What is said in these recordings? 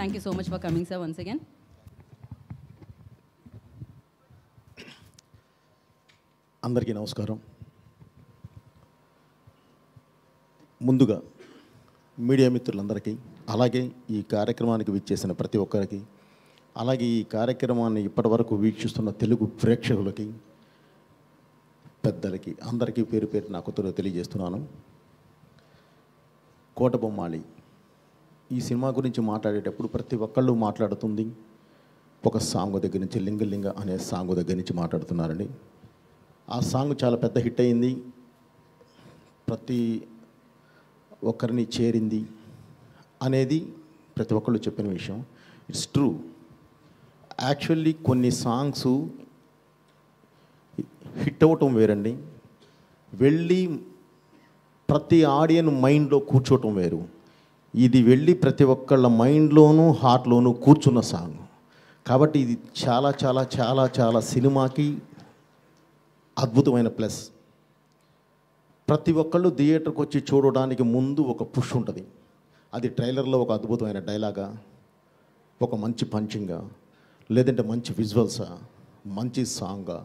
Thank you so much for coming, sir, once again. అందరికీ నమస్కారం ముందుగా మీడియా మిత్రులందరికీ అలాగే ఈ కార్యక్రమానికి విచ్చేసిన ప్రతి ఒక్కరికి అలాగే ఈ కార్యక్రమాన్ని ఇప్పటివరకు వీక్షిస్తున్న తెలుగు ప్రేక్షకులకి పెద్దలకి అందరికీ పేరు పేరు నా కొత్తలో తెలియజేస్తున్నాను కోటబొమ్మాళి ఈ సినిమా గురించి మాట్లాడేటప్పుడు ప్రతి ఒక్కళ్ళు మాట్లాడుతుంది ఒక సాంగ్ దగ్గర నుంచి లింగలింగ అనే సాంగ్ దగ్గర నుంచి మాట్లాడుతున్నారండి ఆ సాంగ్ చాలా పెద్ద హిట్ అయింది ప్రతి ఒక్కరిని చేరింది అనేది ప్రతి ఒక్కళ్ళు చెప్పిన విషయం ఇట్స్ ట్రూ యాక్చువల్లీ కొన్ని సాంగ్స్ హిట్ అవ్వటం వేరండి వెళ్ళి ప్రతి ఆడియన్ మైండ్లో కూర్చోవటం వేరు ఇది వెళ్ళి ప్రతి ఒక్కళ్ళ మైండ్లోనూ హార్ట్లోనూ కూర్చున్న సాంగ్ కాబట్టి ఇది చాలా చాలా చాలా చాలా సినిమాకి అద్భుతమైన ప్లస్ ప్రతి ఒక్కళ్ళు థియేటర్కి వచ్చి చూడడానికి ముందు ఒక పుష్ ఉంటుంది అది ట్రైలర్లో ఒక అద్భుతమైన డైలాగా ఒక మంచి పంచింగా లేదంటే మంచి విజువల్సా మంచి సాంగా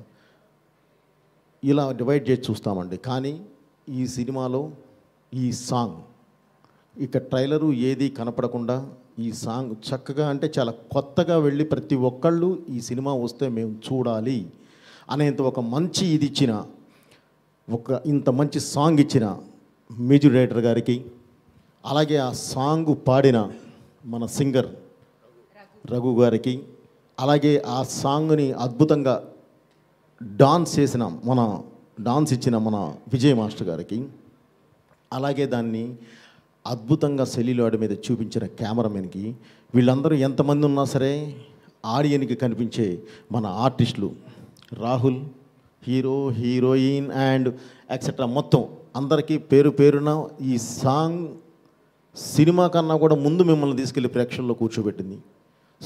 ఇలా డివైడ్ చేసి చూస్తామండి కానీ ఈ సినిమాలో ఈ సాంగ్ ఇక ట్రైలరు ఏది కనపడకుండా ఈ సాంగ్ చక్కగా అంటే చాలా కొత్తగా వెళ్ళి ప్రతి ఒక్కళ్ళు ఈ సినిమా వస్తే మేము చూడాలి అనేంత ఒక మంచి ఇది ఇచ్చిన ఒక ఇంత మంచి సాంగ్ ఇచ్చిన మ్యూజిక్ డైరెక్టర్ గారికి అలాగే ఆ సాంగ్ పాడిన మన సింగర్ రఘు గారికి అలాగే ఆ సాంగ్ని అద్భుతంగా డాన్స్ చేసిన మన డాన్స్ ఇచ్చిన మన విజయ్ మాస్టర్ గారికి అలాగే దాన్ని అద్భుతంగా సెల్లిలాడి మీద చూపించిన కెమెరామెన్కి వీళ్ళందరూ ఎంతమంది ఉన్నా సరే ఆడియన్కి కనిపించే మన ఆర్టిస్టులు Rahul hero heroine and etcetera మొత్తం అందరికీ పేరు పేరున ఈ సాంగ్ సినిమా కన్నా కూడా ముందు మిమ్మల్ని తీసుకెళ్ళి ప్రేక్షకుల్లో కూర్చోబెట్టింది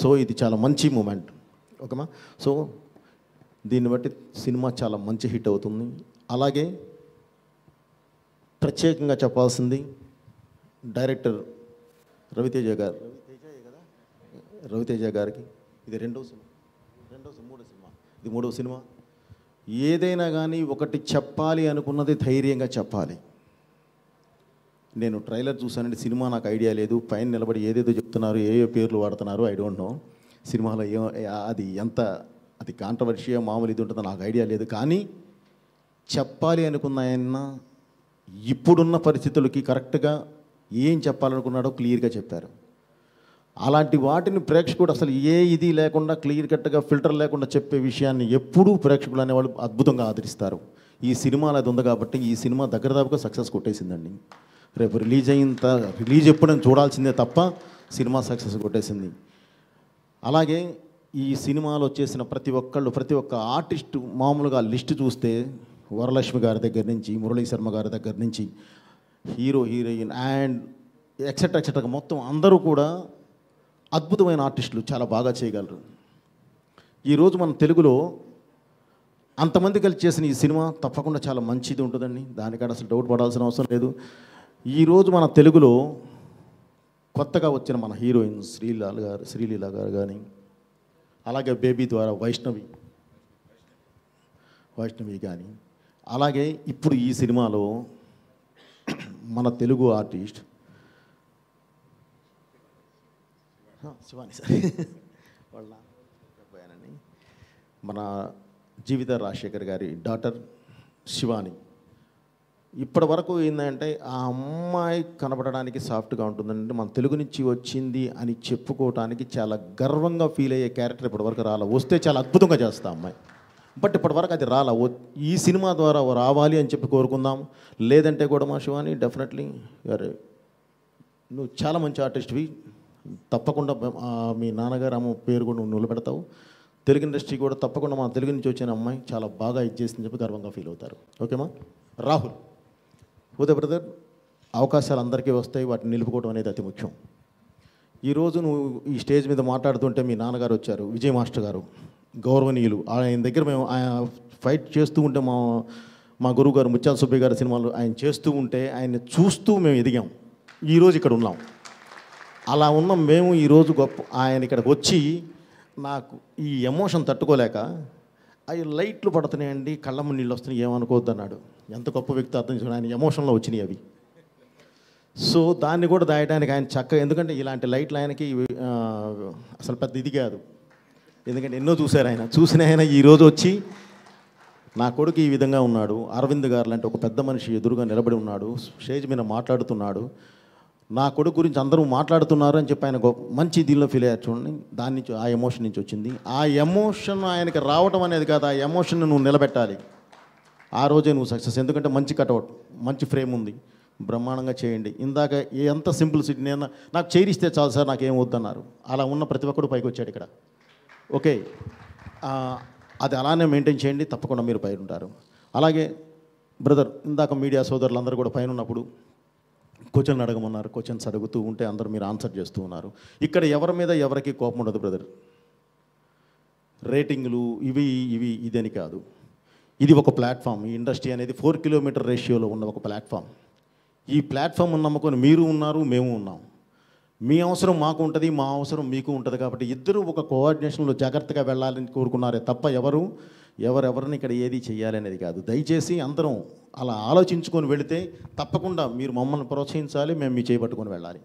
సో ఇది చాలా మంచి మూమెంట్ ఓకేమా సో దీన్ని బట్టి సినిమా చాలా మంచి హిట్ అవుతుంది అలాగే ప్రత్యేకంగా చెప్పాల్సింది డైరెక్టర్ రవితేజ గారు రవితేజ గారికి ఇది రెండవ సినిమా రెండవ మూడో సినిమా ఇది మూడవ సినిమా ఏదైనా కానీ ఒకటి చెప్పాలి అనుకున్నది ధైర్యంగా చెప్పాలి నేను ట్రైలర్ చూసానండి సినిమా నాకు ఐడియా లేదు పైన నిలబడి ఏదేదో చెప్తున్నారు ఏ పేర్లు వాడుతున్నారు ఐ డోంట్ నో సినిమాలో ఏ అది ఎంత అది కాంట్రవర్షియా మామూలు ఇది ఉంటుందో నాకు ఐడియా లేదు కానీ చెప్పాలి అనుకున్న ఆయన ఇప్పుడున్న పరిస్థితులకి కరెక్ట్గా ఏం చెప్పాలనుకున్నాడో క్లియర్గా చెప్పారు అలాంటి వాటిని ప్రేక్షకుడు అసలు ఏ ఇది లేకుండా క్లియర్ కట్గా ఫిల్టర్ లేకుండా చెప్పే విషయాన్ని ఎప్పుడూ ప్రేక్షకులు అనేవాళ్ళు అద్భుతంగా ఆదరిస్తారు ఈ సినిమా అది ఉంది కాబట్టి ఈ సినిమా దగ్గర దాపుగా సక్సెస్ కొట్టేసిందండి రేపు రిలీజ్ అయిన రిలీజ్ ఎప్పుడు చూడాల్సిందే తప్ప సినిమా సక్సెస్ కొట్టేసింది అలాగే ఈ సినిమాలో చేసిన ప్రతి ఒక్కళ్ళు ప్రతి ఒక్క ఆర్టిస్ట్ మామూలుగా లిస్ట్ చూస్తే వరలక్ష్మి గారి దగ్గర నుంచి మురళీ శర్మ గారి దగ్గర నుంచి hero heroine and etcetera etcetera మొత్తం అందరూ కూడా అద్భుతమైన ఆర్టిస్టులు చాలా బాగా చేయగలరు ఈరోజు మన తెలుగులో అంతమంది కలిసి చేసిన ఈ సినిమా తప్పకుండా చాలా మంచిది ఉంటుందండి దానికాడ అసలు డౌట్ పడాల్సిన అవసరం లేదు ఈరోజు మన తెలుగులో కొత్తగా వచ్చిన మన హీరోయిన్ శ్రీలాల్ గారు శ్రీలీల గారు కానీ అలాగే బేబీ ద్వారా వైష్ణవి వైష్ణవి కానీ అలాగే ఇప్పుడు ఈ సినిమాలో మన తెలుగు ఆర్టిస్ట్ శివాని సార్ వాళ్ళ మన జీవిత రాజశేఖర్ గారి డాటర్ శివాని ఇప్పటి వరకు ఏంటంటే ఆ అమ్మాయి కనపడడానికి సాఫ్ట్గా ఉంటుందంటే మన తెలుగు నుంచి వచ్చింది అని చెప్పుకోవటానికి చాలా గర్వంగా ఫీల్ అయ్యే క్యారెక్టర్ ఇప్పటివరకు రాలా వస్తే చాలా అద్భుతంగా చేస్తా అమ్మాయి బట్ ఇప్పటివరకు అది రాలా ఈ సినిమా ద్వారా రావాలి అని చెప్పి కోరుకుందాం లేదంటే కూడా మా శివాని డెఫినెట్లీ అరే నువ్వు చాలా మంచి ఆర్టిస్ట్వి తప్పకుండా మీ నాన్నగారు అమ్మ పేరు కూడా నువ్వు నిలబెడతావు తెలుగు ఇండస్ట్రీ కూడా తప్పకుండా మా తెలుగు నుంచి వచ్చిన అమ్మాయి చాలా బాగా ఇచ్చేసిందని చెప్పి గర్వంగా ఫీల్ అవుతారు ఓకేమా రాహుల్ ఉదయ బ్రదర్ అవకాశాలు అందరికీ వస్తాయి వాటిని నిలుపుకోవడం అనేది అతి ముఖ్యం ఈరోజు నువ్వు ఈ స్టేజ్ మీద మాట్లాడుతుంటే మీ నాన్నగారు వచ్చారు విజయ్ మాస్టర్ గారు గౌరవనీయులు ఆయన దగ్గర మేము ఆయన ఫైట్ చేస్తూ ఉంటే మా మా గురువు గారు ముత్యాల సుబ్బయ్య గారి సినిమాలు ఆయన చేస్తూ ఉంటే ఆయన చూస్తూ మేము ఎదిగాం ఈరోజు ఇక్కడ ఉన్నాం అలా ఉన్న మేము ఈరోజు గొప్ప ఆయన ఇక్కడికి వచ్చి నాకు ఈ ఎమోషన్ తట్టుకోలేక అవి లైట్లు పడుతున్నాయండి కళ్ళమ్మ నీళ్ళు వస్తున్నాయి ఏమనుకోవద్దు అన్నాడు ఎంత గొప్ప వ్యక్తి అర్థం చేసుకుని ఆయన ఎమోషన్లో వచ్చినాయి అవి సో దాన్ని కూడా దాయడానికి ఆయన చక్కగా ఎందుకంటే ఇలాంటి లైట్లు ఆయనకి అసలు పెద్ద ఇది కాదు ఎందుకంటే ఎన్నో చూశారు ఆయన చూసిన ఆయన ఈరోజు వచ్చి నా కొడుకు ఈ విధంగా ఉన్నాడు అరవింద్ గారు లాంటి ఒక పెద్ద మనిషి ఎదురుగా నిలబడి ఉన్నాడు స్టేజ్ మీద మాట్లాడుతున్నాడు నా కొడుకు గురించి అందరూ మాట్లాడుతున్నారు అని చెప్పి ఆయన మంచి దీనిలో ఫీల్ అయ్యారు చూడండి దాని నుంచి ఆ ఎమోషన్ నుంచి వచ్చింది ఆ ఎమోషన్ ఆయనకి రావడం అనేది కాదు ఆ ఎమోషన్ నువ్వు నిలబెట్టాలి ఆ రోజే నువ్వు సక్సెస్ ఎందుకంటే మంచి కటౌట్ మంచి ఫ్రేమ్ ఉంది బ్రహ్మాండంగా చేయండి ఇందాక ఎంత సింపుల్ సిటీ నేను నాకు చేయిస్తే చాలు సార్ నాకేం వద్దన్నారు అలా ఉన్న ప్రతి ఒక్కడు పైకి వచ్చాడు ఇక్కడ ఓకే అది అలానే మెయింటైన్ చేయండి తప్పకుండా మీరు పైన ఉంటారు అలాగే బ్రదర్ ఇందాక మీడియా సోదరులందరూ కూడా పైన ఉన్నప్పుడు క్వశ్చన్లు అడగమన్నారు క్వశ్చన్స్ అడుగుతూ ఉంటే అందరూ మీరు ఆన్సర్ చేస్తూ ఉన్నారు ఇక్కడ ఎవరి మీద ఎవరికి కోపం ఉండదు బ్రదర్ రేటింగ్లు ఇవి ఇవి ఇదని కాదు ఇది ఒక ప్లాట్ఫామ్ ఈ ఇండస్ట్రీ అనేది ఫోర్ కిలోమీటర్ రేషియోలో ఉన్న ఒక ప్లాట్ఫామ్ ఈ ప్లాట్ఫామ్ నమ్ముకొని మీరు ఉన్నారు మేము ఉన్నాం మీ అవసరం మాకు ఉంటుంది మా అవసరం మీకు ఉంటుంది కాబట్టి ఇద్దరు ఒక కోఆర్డినేషన్లో జాగ్రత్తగా వెళ్ళాలని కోరుకున్నారే తప్ప ఎవరు ఎవరెవరిని ఇక్కడ ఏది చేయాలనేది కాదు దయచేసి అందరం అలా ఆలోచించుకొని వెళితే తప్పకుండా మీరు మమ్మల్ని ప్రోత్సహించాలి మేము మీ చేపట్టుకొని వెళ్ళాలి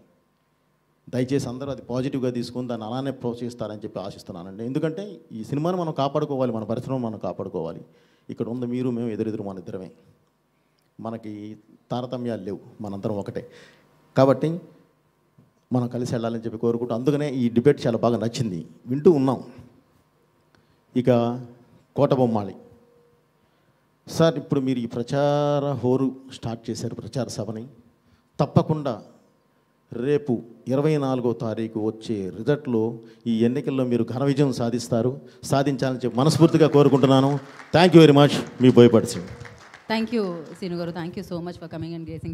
దయచేసి అందరూ అది పాజిటివ్గా తీసుకుని దాన్ని అలానే ప్రోత్సహిస్తారని చెప్పి ఆశిస్తున్నానండి ఎందుకంటే ఈ సినిమాను మనం కాపాడుకోవాలి మన పరిశ్రమ మనం కాపాడుకోవాలి ఇక్కడ ఉంది మీరు మేము ఎదురెదురు మన ఇద్దరమే మనకి తారతమ్యాలు లేవు మనందరం ఒకటే కాబట్టి మనం కలిసి వెళ్ళాలని చెప్పి కోరుకుంటూ అందుకనే ఈ డిబేట్ చాలా బాగా నచ్చింది వింటూ ఉన్నాం ఇక కోటబొమ్మాలి సార్ ఇప్పుడు మీరు ఈ ప్రచార హోరు స్టార్ట్ చేశారు ప్రచార సభని తప్పకుండా రేపు ఇరవై నాలుగో తారీఖు వచ్చే రిజల్ట్లో ఈ ఎన్నికల్లో మీరు ఘన విజయం సాధిస్తారు సాధించాలని చెప్పి మనస్ఫూర్తిగా కోరుకుంటున్నాను థ్యాంక్ యూ వెరీ మచ్ మీ బోయపాటి సింగ్ థ్యాంక్ యూ సీను గారు thank you so much for coming and